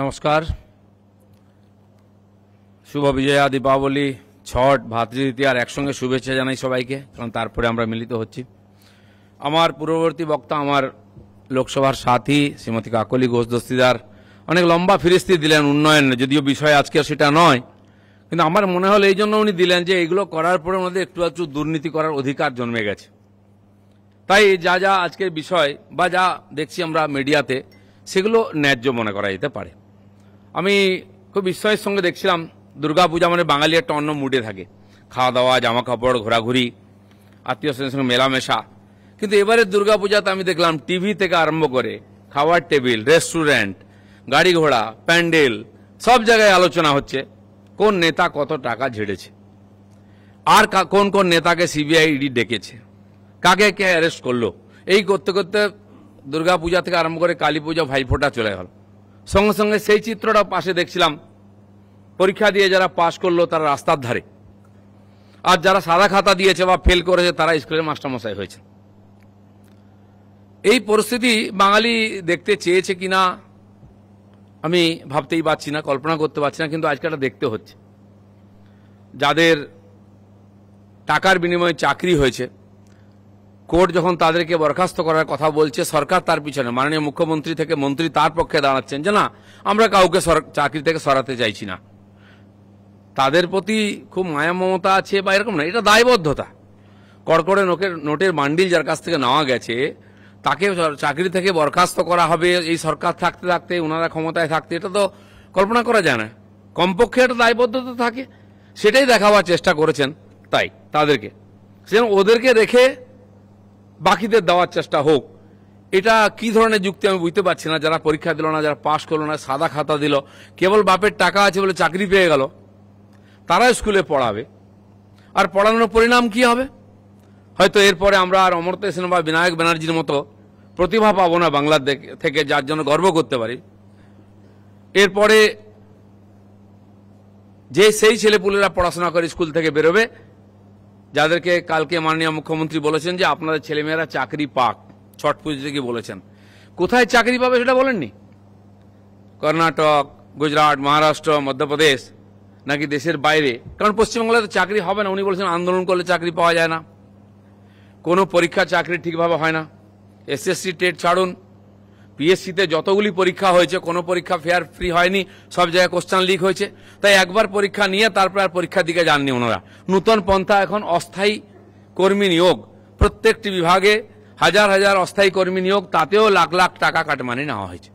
নমস্কার শুভ বিজয়া দীপাবলি ছট ভাতৃদ্বিতীয়ার একসঙ্গে শুভেচ্ছা জানাই সবাইকে কারণ তারপরে আমরা মিলিত হচ্ছি আমার পূর্ববর্তী বক্তা আমার লোকসভার সাথী শ্রীমতী কাকলি ঘোষদস্তিদার অনেক লম্বা ফিরিস্তি দিলেন উন্নয়ন যদিও বিষয় আজকে সেটা নয় কিন্তু আমার মনে হলো এই জন্য উনি দিলেন যে এইগুলো করার পরে ওনাদের একটু একটু দুর্নীতি করার অধিকার জন্মে গেছে তাই যা যা আজকের বিষয় বা যা দেখছি আমরা মিডিয়াতে সেগুলো ন্যায্য মনে করা যেতে পারে আমি খুব বিস্ময়ের সঙ্গে দেখছিলাম দুর্গাপূজা মানে বাঙালি একটা অন্য মুডে থাকে খাওয়া দাওয়া জামা কাপড় ঘোরাঘুরি আত্মীয় স্বজনের সঙ্গে মেলামেশা কিন্তু এবারে দুর্গাপূজাতে আমি দেখলাম টিভি থেকে আরম্ভ করে খাওয়ার টেবিল রেস্টুরেন্ট গাড়ি ঘোড়া প্যান্ডেল সব জায়গায় আলোচনা হচ্ছে কোন নেতা কত টাকা ঝেড়েছে আর কোন কোন নেতাকে সিবিআই ইডি e ডেকেছে কাকে কে অ্যারেস্ট করলো এই করতে করতে দুর্গাপূজা থেকে আরম্ভ করে কালী পূজা ভাইফোঁটা চলে গেল সঙ্গে সঙ্গে সেই চিত্রটা পাশে দেখছিলাম পরীক্ষা দিয়ে যারা পাশ করলো তারা রাস্তার ধারে আর যারা সাদা খাতা দিয়েছে বা ফেল করেছে তারা স্কুলের মাস্টারমশাই হয়েছে এই পরিস্থিতি বাঙালি দেখতে চেয়েছে কিনা আমি ভাবতেই পারছি না কল্পনা করতে পারছি না কিন্তু আজকে দেখতে হচ্ছে যাদের টাকার বিনিময়ে চাকরি হয়েছে কোর্ট যখন তাদেরকে বরখাস্ত করার কথা বলছে সরকার তার পিছনে মাননীয় মুখ্যমন্ত্রী থেকে মন্ত্রী তার পক্ষে দাঁড়াচ্ছেন যে না আমরা কাউকে চাকরি থেকে সরাতে চাইছি না তাদের প্রতি খুব মায়া মমতা আছে বা এরকম না এটা দায়বদ্ধতা কড়কড়ে নোকের নোটের মান্ডিল যার কাছ থেকে নেওয়া গেছে তাকে চাকরি থেকে বরখাস্ত করা হবে এই সরকার থাকতে থাকতে ওনারা ক্ষমতায় থাকতে এটা তো কল্পনা করা যায় না কমপক্ষে একটা দায়বদ্ধতা থাকে সেটাই দেখাবার চেষ্টা করেছেন তাই তাদেরকে সেরকম ওদেরকে রেখে বাকিদের দেওয়ার চেষ্টা হোক এটা কি ধরনের যুক্তি আমি বুঝতে পারছি না যারা পরীক্ষা দিল না যারা পাশ করলো না সাদা খাতা দিল কেবল বাপের টাকা আছে বলে চাকরি পেয়ে গেল তারা স্কুলে পড়াবে আর পড়ানোর পরিণাম কি হবে হয়তো এরপরে আমরা আর অমর্ত্য সেন বা বিনায়ক ব্যানার্জির মতো প্রতিভা পাবো না বাংলার থেকে যার জন্য গর্ব করতে পারি এরপরে যে সেই ছেলেপুলেরা পড়াশোনা করে স্কুল থেকে বেরোবে যাদেরকে কালকে মাননীয় মুখ্যমন্ত্রী বলেছেন যে আপনাদের ছেলেমেয়েরা চাকরি পাক ছট পুজো থেকে বলেছেন কোথায় চাকরি পাবে সেটা বলেননি কর্ণাটক গুজরাট মহারাষ্ট্র মধ্যপ্রদেশ নাকি দেশের বাইরে কারণ পশ্চিমবঙ্গে তো চাকরি হবে না উনি বলেছেন আন্দোলন করলে চাকরি পাওয়া যায় না কোনো পরীক্ষা চাকরি ঠিকভাবে হয় না এসএসসি টেট ছাড়ুন পিএসসিতে যতগুলি পরীক্ষা হয়েছে কোনো পরীক্ষা ফেয়ার ফ্রি হয়নি সব জায়গায় কোশ্চান লিক হয়েছে তাই একবার পরীক্ষা নিয়ে তারপর আর পরীক্ষার দিকে যাননি ওনারা নূতন পন্থা এখন অস্থায়ী কর্মী নিয়োগ প্রত্যেকটি বিভাগে হাজার হাজার অস্থায়ী কর্মী নিয়োগ তাতেও লাখ লাখ টাকা কাটমানি নেওয়া হয়েছে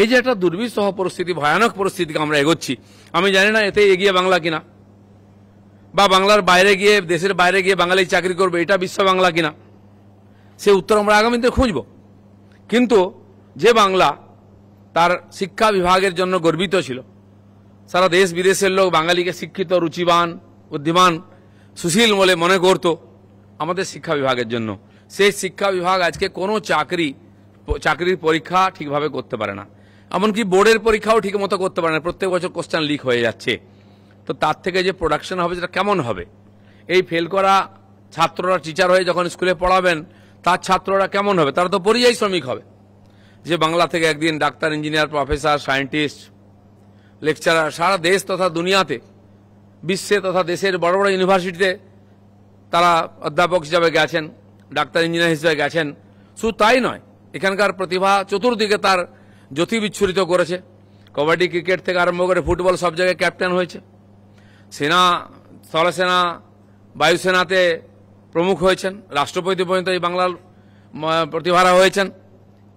এই যে একটা দুর্বিষহ পরিস্থিতি ভয়ানক পরিস্থিতিকে আমরা এগোচ্ছি আমি জানি না এতে এগিয়ে বাংলা কিনা বা বাংলার বাইরে গিয়ে দেশের বাইরে গিয়ে বাঙালি চাকরি করবে এটা বিশ্ব বাংলা কিনা সে উত্তর আমরা আগামীতে খুঁজবো কিন্তু যে বাংলা তার শিক্ষা বিভাগের জন্য গর্বিত ছিল সারা দেশ বিদেশের লোক বাঙালিকে শিক্ষিত রুচিবান বুদ্ধিমান সুশীল বলে মনে করত আমাদের শিক্ষা বিভাগের জন্য সেই শিক্ষা বিভাগ আজকে কোনো চাকরি চাকরির পরীক্ষা ঠিকভাবে করতে পারে না এমনকি বোর্ডের পরীক্ষাও ঠিক মতো করতে পারে না প্রত্যেক বছর কোশ্চেন লিক হয়ে যাচ্ছে তো তার থেকে যে প্রোডাকশন হবে সেটা কেমন হবে এই ফেল করা ছাত্ররা টিচার হয়ে যখন স্কুলে পড়াবেন তার ছাত্ররা কেমন হবে তারা তো পরিযায়ী শ্রমিক হবে যে বাংলা থেকে একদিন doctor engineer professor scientist lecturer সারা দেশ তথা দুনিয়াতে বিশ্বে তথা দেশের বড় বড় ইউনিভার্সিটিতে তারা অধ্যাপক হিসাবে গেছেন ডাক্তার ইঞ্জিনিয়ার হিসেবে গেছেন শুধু তাই নয় এখানকার প্রতিভা চতুর্দিকে তার জ্যোতি বিচ্ছুরিত করেছে কবাডি ক্রিকেট থেকে আরম্ভ করে ফুটবল সব জায়গায় ক্যাপ্টেন হয়েছে সেনা স্থলসেনা বায়ুসেনাতে প্রমুখ হয়েছেন রাষ্ট্রপতি পর্যন্ত এই বাংলার প্রতিভারা হয়েছেন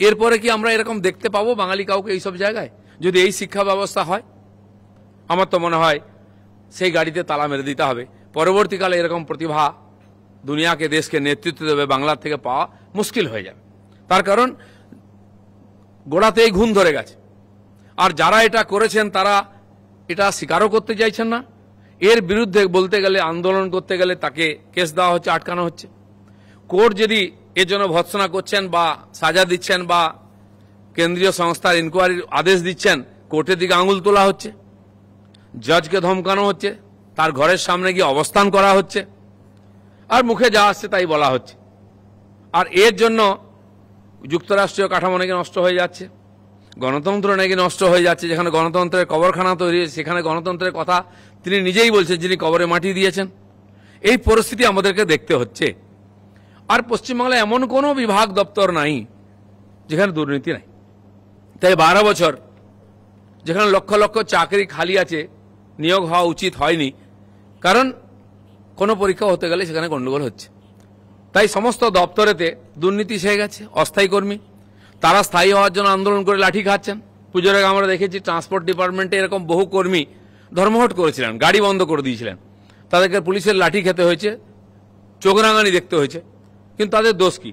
এরপরে কি আমরা এরকম দেখতে পাবো বাঙালি কাউকে এইসব জায়গায় যদি এই শিক্ষা ব্যবস্থা হয় আমার তো মনে হয় সেই গাড়িতে তালা মেরে দিতে হবে পরবর্তীকালে এরকম প্রতিভা দুনিয়াকে দেশকে নেতৃত্ব দেবে বাংলার থেকে পাওয়া মুশকিল হয়ে যাবে তার কারণ গোড়াতেই ঘুম ধরে গেছে আর যারা এটা করেছেন তারা এটা স্বীকারও করতে চাইছেন না এর বিরুদ্ধে বলতে গেলে আন্দোলন করতে গেলে তাকে কেস দেওয়া হচ্ছে আটকানো হচ্ছে কোর্ট যদি এর জন্য ভৎসনা করছেন বা সাজা দিচ্ছেন বা কেন্দ্রীয় সংস্থার ইনকোয়ারির আদেশ দিচ্ছেন কোর্টের দিকে আঙুল তোলা হচ্ছে জজকে ধমকানো হচ্ছে তার ঘরের সামনে গিয়ে অবস্থান করা হচ্ছে আর মুখে যা আসছে তাই বলা হচ্ছে আর এর জন্য যুক্তরাষ্ট্রীয় কাঠামো নাকি নষ্ট হয়ে যাচ্ছে গণতন্ত্র নাকি নষ্ট হয়ে যাচ্ছে যেখানে গণতন্ত্রের কবরখানা তৈরি সেখানে গণতন্ত্রের কথা তিনি নিজেই বলছেন যিনি কবরে মাটি দিয়েছেন এই পরিস্থিতি আমাদেরকে দেখতে হচ্ছে আর পশ্চিমবাংলায় এমন কোনো বিভাগ দপ্তর নাই যেখানে দুর্নীতি নাই তাই বারো বছর যেখানে লক্ষ লক্ষ চাকরি খালি আছে নিয়োগ হওয়া উচিত হয়নি কারণ কোনো পরীক্ষা হতে গেলে সেখানে গণ্ডগোল হচ্ছে তাই সমস্ত দপ্তরেতে দুর্নীতি হয়ে গেছে অস্থায়ী কর্মী তারা স্থায়ী হওয়ার জন্য আন্দোলন করে লাঠি খাচ্ছেন পুজোর আগে আমরা দেখেছি ট্রান্সপোর্ট ডিপার্টমেন্টে এরকম বহু কর্মী ধর্মঘট করেছিলেন গাড়ি বন্ধ করে দিয়েছিলেন তাদেরকে পুলিশের লাঠি খেতে হয়েছে চোখ রাঙানি দেখতে হয়েছে কিন্তু তাদের দোষ কি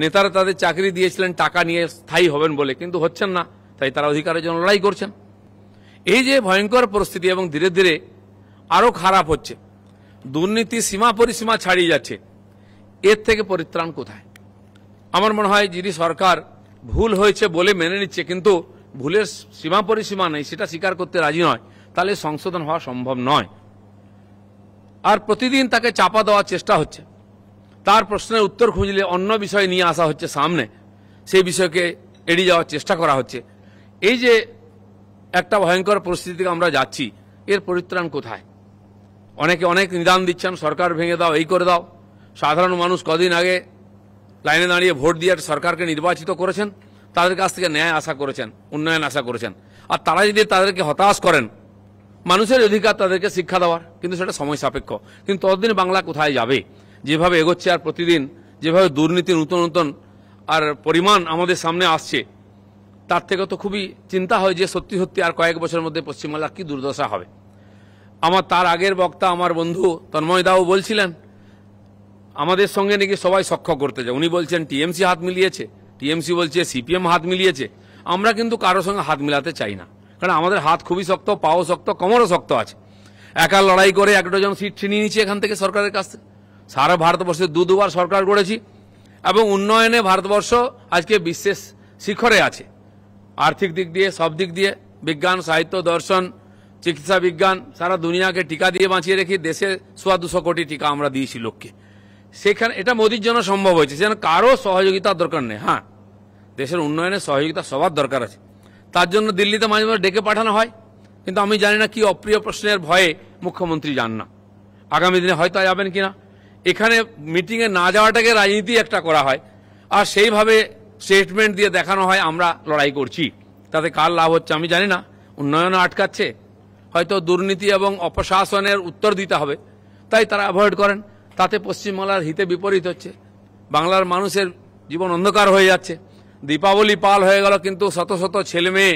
নেতারা তাদের চাকরি দিয়েছিলেন টাকা নিয়ে স্থায়ী হবেন বলে কিন্তু হচ্ছেন না তাই তারা অধিকারের জন্য লড়াই করছেন এই যে ভয়ঙ্কর পরিস্থিতি এবং ধীরে ধীরে আরও খারাপ হচ্ছে দুর্নীতি সীমা পরিসীমা ছাড়িয়ে যাচ্ছে এর থেকে পরিত্রাণ কোথায় আমার মনে হয় যিনি সরকার ভুল হয়েছে বলে মেনে নিচ্ছে কিন্তু ভুলের সীমা পরিসীমা নেই সেটা স্বীকার করতে রাজি নয় তাহলে সংশোধন হওয়া সম্ভব নয় আর প্রতিদিন তাকে চাপা দেওয়ার চেষ্টা হচ্ছে তার প্রশ্নের উত্তর খুঁজলে অন্য বিষয় নিয়ে আসা হচ্ছে সামনে সেই বিষয়কে এড়িয়ে যাওয়ার চেষ্টা করা হচ্ছে এই যে একটা ভয়ঙ্কর পরিস্থিতিতে আমরা যাচ্ছি এর পরিত্রাণ কোথায় অনেকে অনেক নিদান দিচ্ছেন সরকার ভেঙে দাও এই করে দাও সাধারণ মানুষ কদিন আগে লাইনে দাঁড়িয়ে ভোট দিয়ে সরকারকে নির্বাচিত করেছেন তাদের কাছ থেকে ন্যায় আশা করেছেন উন্নয়ন আশা করেছেন আর তারা যদি তাদেরকে হতাশ করেন মানুষের অধিকার তাদেরকে শিক্ষা দেওয়ার কিন্তু সেটা সময় সাপেক্ষ কিন্তু ততদিন বাংলা কোথায় যাবে যেভাবে এগোচ্ছে আর প্রতিদিন যেভাবে দুর্নীতি নতুন নতুন আর পরিমাণ আমাদের সামনে আসছে তার থেকে তো খুবই চিন্তা হয় যে সত্যি সত্যি আর কয়েক বছরের মধ্যে পশ্চিমবাংলার কী দুর্দশা হবে আমার তার আগের বক্তা আমার বন্ধু তন্ময়দাও বলছিলেন আমাদের সঙ্গে নাকি সবাই সক্ষ করতে যায় উনি বলছেন টিএমসি হাত মিলিয়েছে টিএমসি বলছে সিপিএম হাত মিলিয়েছে আমরা কিন্তু কারো সঙ্গে হাত মিলাতে চাই না কারণ আমাদের হাত খুবই শক্ত পাও শক্ত কমরও শক্ত আছে একা লড়াই করে এক ডজন সিট ছিনিয়ে নিয়েছি এখান থেকে সরকারের কাছ থেকে সারা ভারতবর্ষে দু দুবার সরকার গড়েছি এবং উন্নয়নে ভারতবর্ষ আজকে বিশ্বের শিখরে আছে আর্থিক দিক দিয়ে সব দিক দিয়ে বিজ্ঞান সাহিত্য দর্শন চিকিৎসা বিজ্ঞান সারা দুনিয়াকে টিকা দিয়ে বাঁচিয়ে রেখে দেশে সোয়া দুশো কোটি টিকা আমরা দিয়েছি লোককে সেখানে এটা মোদির জন্য সম্ভব হয়েছে যেন কারো সহযোগিতার দরকার নেই হ্যাঁ দেশের উন্নয়নে সহযোগিতা সবার দরকার আছে তার জন্য দিল্লিতে মাঝে মাঝে ডেকে পাঠানো হয় কিন্তু আমি জানি না কি অপ্রিয় প্রশ্নের ভয়ে মুখ্যমন্ত্রী যান না আগামী দিনে হয়তো যাবেন কিনা এখানে মিটিংয়ে না যাওয়াটাকে রাজনীতি একটা করা হয় আর সেইভাবে স্টেটমেন্ট দিয়ে দেখানো হয় আমরা লড়াই করছি তাতে কার লাভ হচ্ছে আমি জানি না উন্নয়ন আটকাচ্ছে হয়তো দুর্নীতি এবং অপশাসনের উত্তর দিতে হবে তাই তারা অ্যাভয়েড করেন তাতে পশ্চিমবাংলার হিতে বিপরীত হচ্ছে বাংলার মানুষের জীবন অন্ধকার হয়ে যাচ্ছে দীপাবলি পাল হয়ে গেল কিন্তু শত শত ছেলে মেয়ে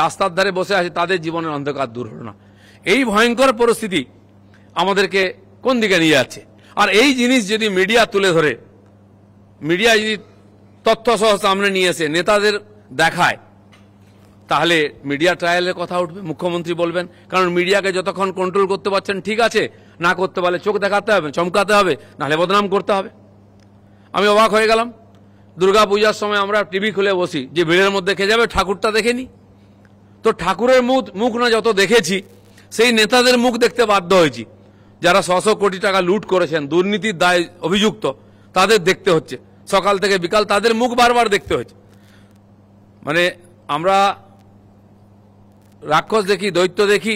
রাস্তার ধারে বসে আছে তাদের জীবনের অন্ধকার দূর হল না এই ভয়ঙ্কর পরিস্থিতি আমাদেরকে কোন দিকে নিয়ে যাচ্ছে আর এই জিনিস যদি মিডিয়া তুলে ধরে মিডিয়া যদি তথ্য সহ সামনে নিয়ে এসে নেতাদের দেখায় তাহলে মিডিয়া ট্রায়ালের কথা উঠবে মুখ্যমন্ত্রী বলবেন কারণ মিডিয়াকে যতক্ষণ কন্ট্রোল করতে পারছেন ঠিক আছে না করতে পারলে চোখ দেখাতে হবে চমকাতে হবে নাহলে বদনাম করতে হবে আমি অবাক হয়ে গেলাম দুর্গা পূজার সময় আমরা টিভি খুলে বসি যে ভিড়ের মধ্যে খেয়ে যাবে ঠাকুরটা দেখেনি তো ঠাকুরের মুখ মুখ না যত দেখেছি সেই নেতাদের মুখ দেখতে বাধ্য হয়েছি যারা ছশো কোটি টাকা লুট করেছেন দুর্নীতির দায় অভিযুক্ত তাদের দেখতে হচ্ছে সকাল থেকে বিকাল তাদের মুখ বারবার দেখতে হচ্ছে মানে আমরা রাক্ষস দেখি দৈত্য দেখি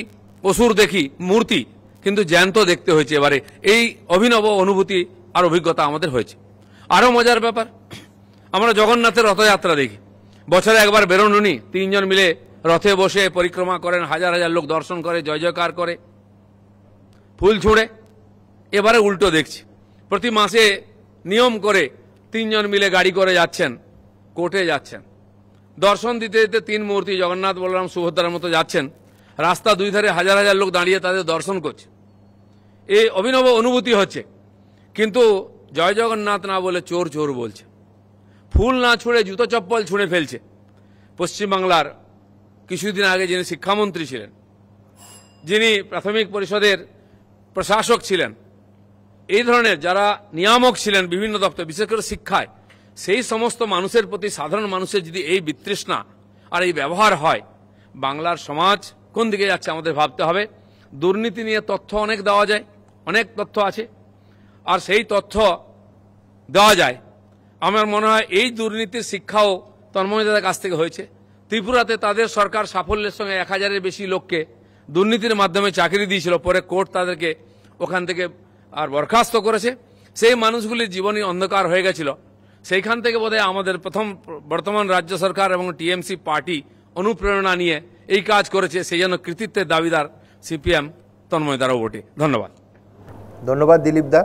অসুর দেখি মূর্তি কিন্তু জ্যান্ত দেখতে হয়েছে এবারে এই অভিনব অনুভূতি আর অভিজ্ঞতা আমাদের হয়েছে আরও মজার ব্যাপার আমরা জগন্নাথের রথযাত্রা দেখি বছরে একবার বেরোন উনি তিনজন মিলে রথে বসে পরিক্রমা করেন হাজার হাজার লোক দর্শন করে জয় জয়কার করে ফুল ছুঁড়ে এবারে উল্টো দেখছি প্রতি মাসে নিয়ম করে তিনজন মিলে গাড়ি করে যাচ্ছেন কোর্টে যাচ্ছেন দর্শন দিতে দিতে তিন মূর্তি জগন্নাথ বলরাম সুভদ্রার মতো যাচ্ছেন রাস্তা দুই ধারে হাজার হাজার লোক দাঁড়িয়ে তাদের দর্শন করছে এই অভিনব অনুভূতি হচ্ছে কিন্তু জয় জগন্নাথ না বলে চোর চোর বলছে ফুল না ছুঁড়ে জুতো চপ্পল ছুঁড়ে ফেলছে পশ্চিমবাংলার কিছুদিন আগে যিনি শিক্ষামন্ত্রী ছিলেন যিনি প্রাথমিক পরিষদের প্রশাসক ছিলেন এই ধরনের যারা নিয়ামক ছিলেন বিভিন্ন দপ্তর বিশেষ করে শিক্ষায় সেই সমস্ত মানুষের প্রতি সাধারণ মানুষের যদি এই বিতৃষ্ণা আর এই ব্যবহার হয় বাংলার সমাজ কোন দিকে যাচ্ছে আমাদের ভাবতে হবে দুর্নীতি নিয়ে তথ্য অনেক দেওয়া যায় অনেক তথ্য আছে আর সেই তথ্য দেওয়া যায় আমার মনে হয় এই দুর্নীতির শিক্ষাও তন্ময়দাদের কাছ থেকে হয়েছে ত্রিপুরাতে তাদের সরকার সাফল্যের সঙ্গে এক হাজারের বেশি লোককে দুর্নীতির মাধ্যমে চাকরি দিয়েছিল পরে কোর্ট তাদেরকে ওখান থেকে আর বরখাস্ত করেছে সেই মানুষগুলির জীবনই অন্ধকার হয়ে গেছিল সেইখান থেকে বোধহয় আমাদের প্রথম বর্তমান রাজ্য সরকার এবং টিএমসি পার্টি অনুপ্রেরণা নিয়ে এই কাজ করেছে সেই জন্য কৃতিত্বের দাবিদার সিপিএম তন্ময় দ্বারাও বটে ধন্যবাদ ধন্যবাদ দিলীপ দা